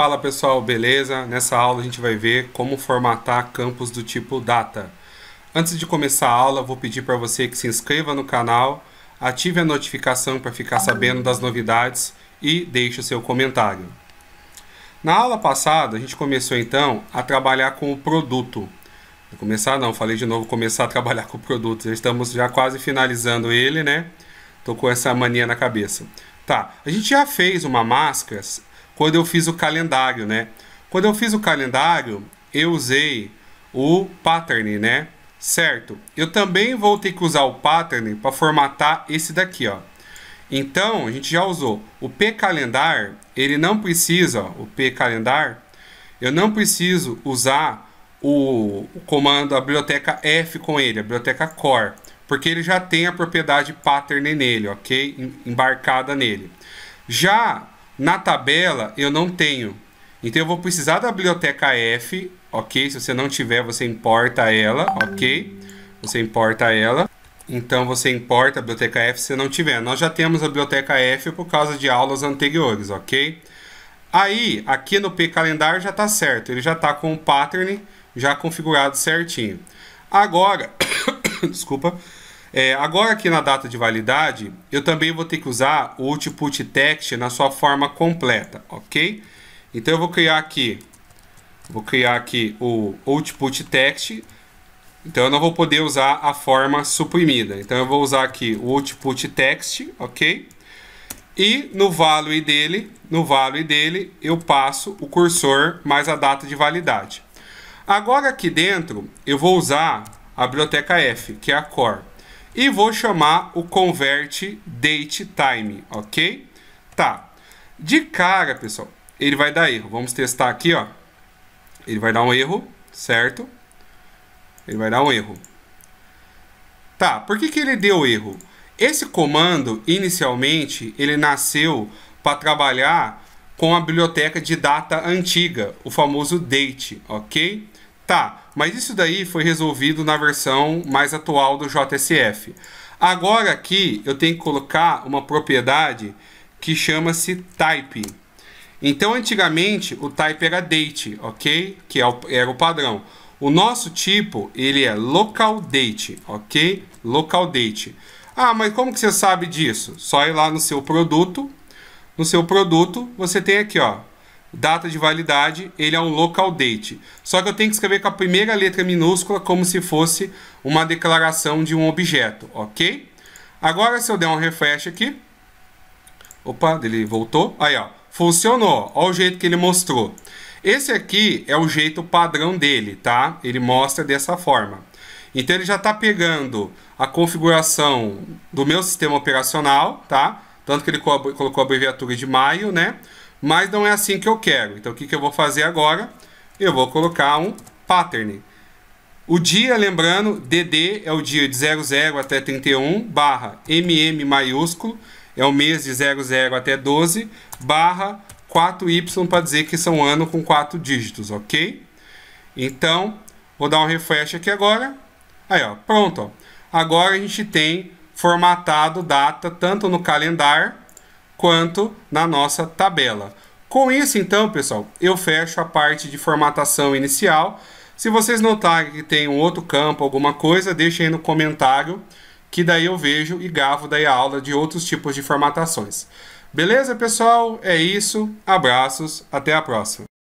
Fala pessoal, beleza? Nessa aula a gente vai ver como formatar campos do tipo data. Antes de começar a aula, vou pedir para você que se inscreva no canal, ative a notificação para ficar sabendo das novidades e deixe o seu comentário. Na aula passada, a gente começou então a trabalhar com o produto. Vou começar não, falei de novo, começar a trabalhar com o produto. Já estamos já quase finalizando ele, né? Tô com essa mania na cabeça. Tá, a gente já fez uma máscara quando eu fiz o calendário, né? Quando eu fiz o calendário, eu usei o pattern, né? Certo? Eu também vou ter que usar o pattern para formatar esse daqui, ó. Então, a gente já usou. O pcalendar, ele não precisa, ó, o pcalendar, eu não preciso usar o, o comando, a biblioteca f com ele, a biblioteca core, porque ele já tem a propriedade pattern nele, ok? Embarcada nele. Já na tabela eu não tenho. Então eu vou precisar da biblioteca F, ok? Se você não tiver, você importa ela, ok? Você importa ela. Então você importa a biblioteca F se você não tiver. Nós já temos a biblioteca F por causa de aulas anteriores, ok? Aí, aqui no P calendário já está certo. Ele já está com o pattern já configurado certinho. Agora, desculpa, é, agora aqui na data de validade, eu também vou ter que usar o output text na sua forma completa, ok? Então eu vou criar aqui, vou criar aqui o output text, então eu não vou poder usar a forma suprimida. Então eu vou usar aqui o output text, ok? E no value dele, no value dele, eu passo o cursor mais a data de validade. Agora aqui dentro, eu vou usar a biblioteca F, que é a core e vou chamar o convert date time, ok? Tá. De cara, pessoal, ele vai dar erro. Vamos testar aqui, ó. Ele vai dar um erro, certo? Ele vai dar um erro. Tá, por que, que ele deu erro? Esse comando, inicialmente, ele nasceu para trabalhar com a biblioteca de data antiga, o famoso date, ok? Tá, mas isso daí foi resolvido na versão mais atual do JSF. Agora aqui eu tenho que colocar uma propriedade que chama-se type. Então antigamente o type era date, ok? Que é era o padrão. O nosso tipo ele é local date, ok? Local date. Ah, mas como que você sabe disso? Só ir lá no seu produto. No seu produto você tem aqui ó data de validade, ele é um local date. Só que eu tenho que escrever com a primeira letra minúscula como se fosse uma declaração de um objeto, ok? Agora se eu der um refresh aqui, opa, ele voltou, aí ó, funcionou, olha o jeito que ele mostrou. Esse aqui é o jeito padrão dele, tá? Ele mostra dessa forma. Então ele já está pegando a configuração do meu sistema operacional, tá? Tanto que ele colocou a abreviatura de maio, né? mas não é assim que eu quero. Então o que, que eu vou fazer agora? Eu vou colocar um pattern. O dia, lembrando, DD é o dia de 00 até 31, barra MM maiúsculo, é o mês de 00 até 12, barra 4Y para dizer que são ano com 4 dígitos, ok? Então, vou dar um refresh aqui agora. Aí, ó, pronto. Ó. Agora a gente tem formatado data tanto no calendário quanto na nossa tabela. Com isso, então, pessoal, eu fecho a parte de formatação inicial. Se vocês notarem que tem um outro campo, alguma coisa, deixem aí no comentário, que daí eu vejo e gravo daí a aula de outros tipos de formatações. Beleza, pessoal? É isso. Abraços. Até a próxima.